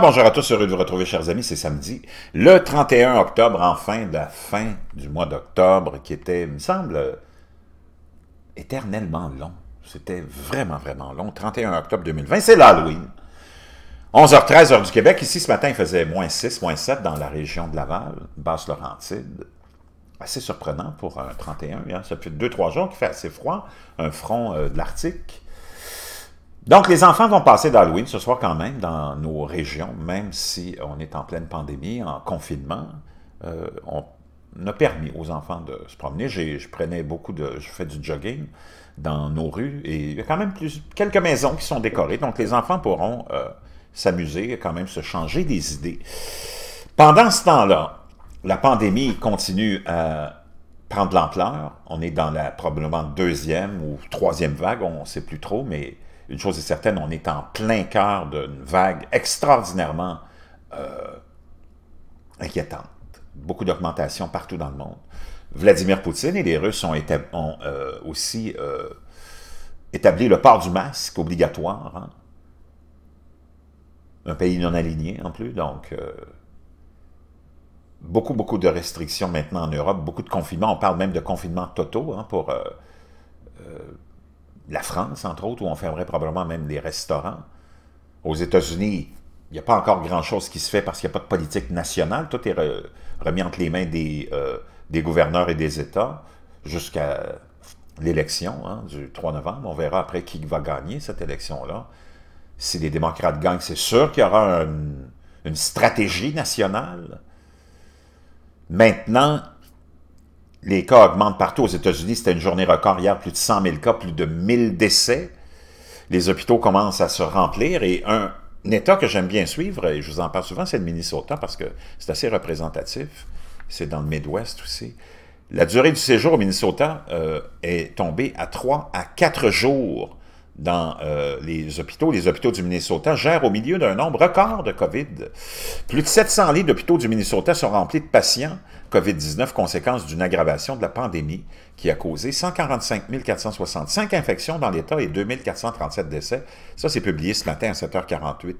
bonjour à tous, heureux de vous retrouver, chers amis, c'est samedi, le 31 octobre, enfin, la fin du mois d'octobre, qui était, il me semble, éternellement long. C'était vraiment, vraiment long. 31 octobre 2020, c'est l'Halloween. 11h13, heure du Québec. Ici, ce matin, il faisait moins 6, moins 7 dans la région de Laval, Basse-Laurentide. Assez surprenant pour un 31. Hein. Ça fait 2-3 jours qu'il fait assez froid. Un front euh, de l'Arctique donc, les enfants vont passer d'Halloween ce soir quand même dans nos régions, même si on est en pleine pandémie, en confinement. Euh, on a permis aux enfants de se promener. Je prenais beaucoup de... Je fais du jogging dans nos rues et il y a quand même plus, quelques maisons qui sont décorées. Donc, les enfants pourront euh, s'amuser s'amuser, quand même se changer des idées. Pendant ce temps-là, la pandémie continue à prendre l'ampleur. On est dans la probablement deuxième ou troisième vague, on ne sait plus trop, mais une chose est certaine, on est en plein cœur d'une vague extraordinairement euh, inquiétante. Beaucoup d'augmentation partout dans le monde. Vladimir Poutine et les Russes ont, euh, aussi euh, établi le port du masque obligatoire. Hein. Un pays non aligné en plus, donc beaucoup, beaucoup de restrictions maintenant en Europe, beaucoup de confinements. On parle même de confinements totaux hein, pour la France, entre autres, où on fermerait probablement même des restaurants. Aux États-Unis, il n'y a pas encore grand-chose qui se fait parce qu'il n'y a pas de politique nationale. Tout est remis entre les mains euh, des, gouverneurs et des États jusqu'à l'élection hein, du 3 novembre. On verra après qui va gagner cette élection-là. Si les démocrates gagnent, c'est sûr qu'il y aura une stratégie nationale. Maintenant, les cas augmentent partout. Aux États-Unis, c'était une journée record hier, plus de 100 000 cas, plus de 1000 décès. Les hôpitaux commencent à se remplir et un, État que j'aime bien suivre, et je vous en parle souvent, c'est le Minnesota parce que c'est assez représentatif. C'est dans le Midwest aussi. La durée du séjour au Minnesota euh, est tombée à 3 à 4 jours dans euh, les hôpitaux. Les hôpitaux du Minnesota gèrent au milieu d'un nombre record de COVID. Plus de 700 lits d'hôpitaux du Minnesota sont remplis de patients COVID-19, conséquence d'une aggravation de la pandémie qui a causé 145 465 infections dans l'État et 2437 décès. Ça, c'est publié ce matin à 7h48.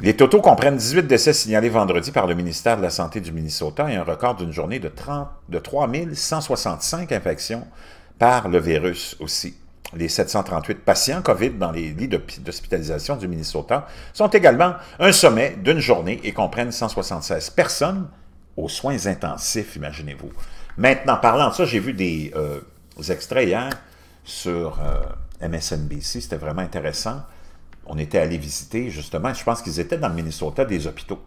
Les totaux comprennent 18 décès signalés vendredi par le ministère de la Santé du Minnesota et un record d'une journée de, de 3 165 infections par le virus aussi. Les 738 patients COVID dans les lits d'hospitalisation du Minnesota sont également un sommet d'une journée et comprennent 176 personnes aux soins intensifs, imaginez-vous. Maintenant, parlant de ça, j'ai vu des, euh, extraits hier sur euh, MSNBC, c'était vraiment intéressant. On était allé visiter, justement, je pense qu'ils étaient dans le Minnesota, des hôpitaux.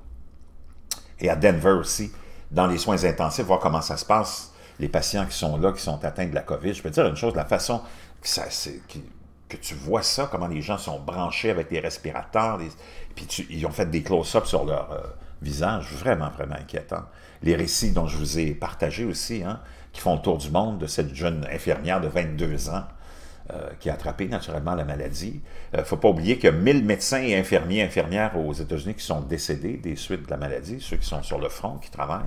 Et à Denver aussi, dans les soins intensifs, voir comment ça se passe les patients qui sont là, qui sont atteints de la COVID. Je peux dire une chose, la façon que tu vois ça, comment les gens sont branchés avec des respirateurs, puis ils ont fait des close-ups sur leur euh, visage, vraiment, vraiment inquiétant. Les récits dont je vous ai partagé aussi, hein, qui font le tour du monde de cette jeune infirmière de 22 ans euh, qui a attrapé naturellement la maladie. Il euh, ne faut pas oublier qu'il y a 1000 médecins et infirmiers, infirmières aux États-Unis qui sont décédés des suites de la maladie, ceux qui sont sur le front, qui travaillent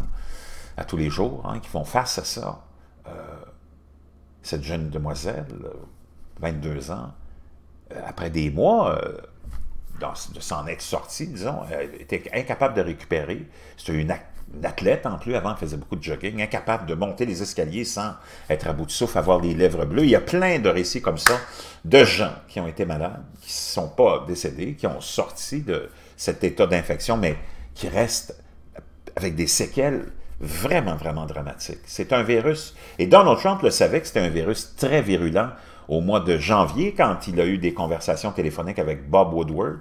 à tous les jours, hein, qui font face à ça. Euh, cette jeune demoiselle, 22 euh, ans, euh, après des mois de s'en être sortie, disons, était incapable de récupérer. C'était une, athlète en plus, avant elle faisait beaucoup de jogging, incapable de monter les escaliers sans être à bout de souffle, avoir les lèvres bleues. Il y a plein de récits comme ça de gens qui ont été malades, qui ne sont pas décédés, qui ont sorti de cet état d'infection, mais qui restent avec des séquelles vraiment, vraiment dramatique. C'est un virus, et Donald Trump le savait que c'était un virus très virulent au mois de janvier, quand il a eu des conversations téléphoniques avec Bob Woodward,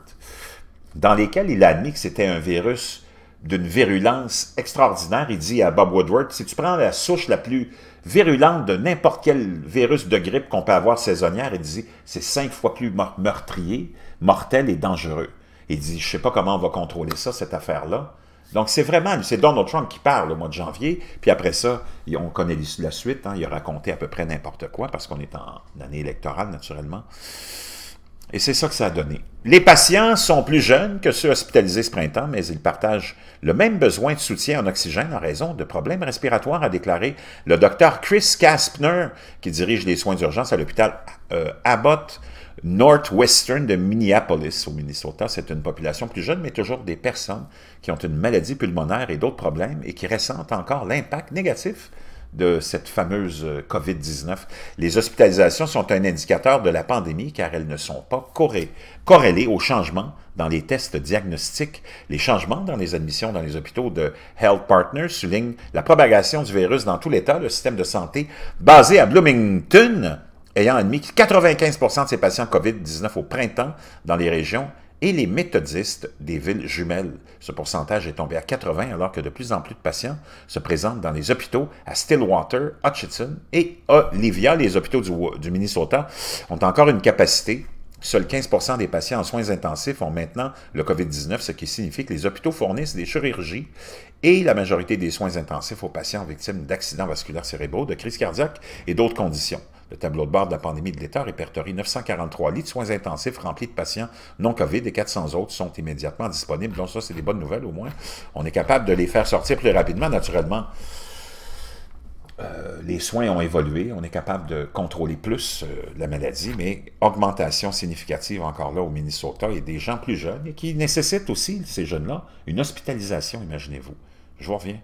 dans lesquelles il a admis que c'était un virus d'une virulence extraordinaire. Il dit à Bob Woodward, si tu prends la souche la plus virulente de n'importe quel virus de grippe qu'on peut avoir saisonnière, il dit, c'est cinq fois plus meurtrier, mortel et dangereux. Il dit, je ne sais pas comment on va contrôler ça, cette affaire-là. Donc, c'est vraiment, c'est Donald Trump qui parle au mois de janvier, puis après ça, on connaît la suite, hein. il a raconté à peu près n'importe quoi, parce qu'on est en année électorale, naturellement. Et c'est ça que ça a donné. Les patients sont plus jeunes que ceux hospitalisés ce printemps, mais ils partagent le même besoin de soutien en oxygène en raison de problèmes respiratoires, a déclaré le docteur Chris Kaspner, qui dirige les soins d'urgence à l'hôpital euh, Abbott Northwestern de Minneapolis, au Minnesota. C'est une population plus jeune, mais toujours des personnes qui ont une maladie pulmonaire et d'autres problèmes et qui ressentent encore l'impact négatif de cette fameuse euh, COVID-19. Les hospitalisations sont un indicateur de la pandémie car elles ne sont pas corrélées aux changements dans les tests diagnostiques. Les changements dans les admissions dans les hôpitaux de Health Partners soulignent la propagation du virus dans tout l'État. Le système de santé basé à Bloomington ayant admis 95 de ses patients COVID-19 au printemps dans les régions et les méthodistes des villes jumelles. Ce pourcentage est tombé à 80 alors que de plus en plus de patients se présentent dans les hôpitaux à Stillwater, Hutchinson et Olivia. Les hôpitaux du, du Minnesota ont encore une capacité Seuls 15 des patients en soins intensifs ont maintenant le COVID-19, ce qui signifie que les hôpitaux fournissent des chirurgies et la majorité des soins intensifs aux patients victimes d'accidents vasculaires cérébraux, de crises cardiaques et d'autres conditions. Le tableau de bord de la pandémie de l'État répertorie 943 lits de soins intensifs remplis de patients non COVID et 400 autres sont immédiatement disponibles. Donc ça, c'est des bonnes nouvelles au moins. On est capable de les faire sortir plus rapidement, naturellement. Euh, les soins ont évolué, on est capable de contrôler plus euh, la maladie, mais augmentation significative encore là au Minnesota et des gens plus jeunes et qui nécessitent aussi, ces jeunes-là, une hospitalisation, imaginez-vous. Je vous reviens.